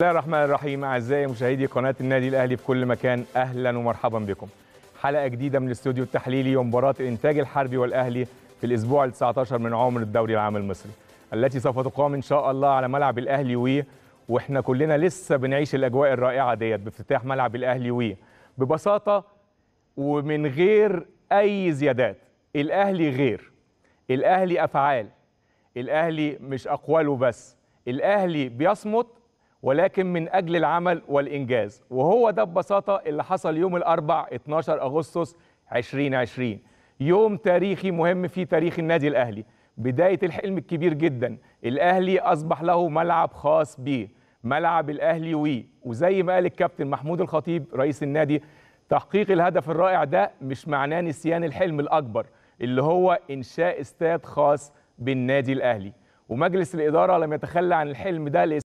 بسم الله الرحمن الرحيم اعزائي مشاهدي قناه النادي الاهلي في كل مكان اهلا ومرحبا بكم حلقه جديده من الاستوديو التحليلي ومباراه الانتاج الحربي والاهلي في الاسبوع ال 19 من عمر الدوري العام المصري التي سوف تقام ان شاء الله على ملعب الاهلي وي واحنا كلنا لسه بنعيش الاجواء الرائعه ديت بافتتاح ملعب الاهلي وي ببساطه ومن غير اي زيادات الاهلي غير الاهلي افعال الاهلي مش اقواله بس الاهلي بيصمت ولكن من أجل العمل والإنجاز وهو ده ببساطة اللي حصل يوم الأربع 12 أغسطس 2020 يوم تاريخي مهم في تاريخ النادي الأهلي بداية الحلم الكبير جدا الأهلي أصبح له ملعب خاص بيه ملعب الأهلي وي وزي ما قال الكابتن محمود الخطيب رئيس النادي تحقيق الهدف الرائع ده مش معناه نسيان الحلم الأكبر اللي هو إنشاء استاد خاص بالنادي الأهلي ومجلس الإدارة لم يتخلى عن الحلم ده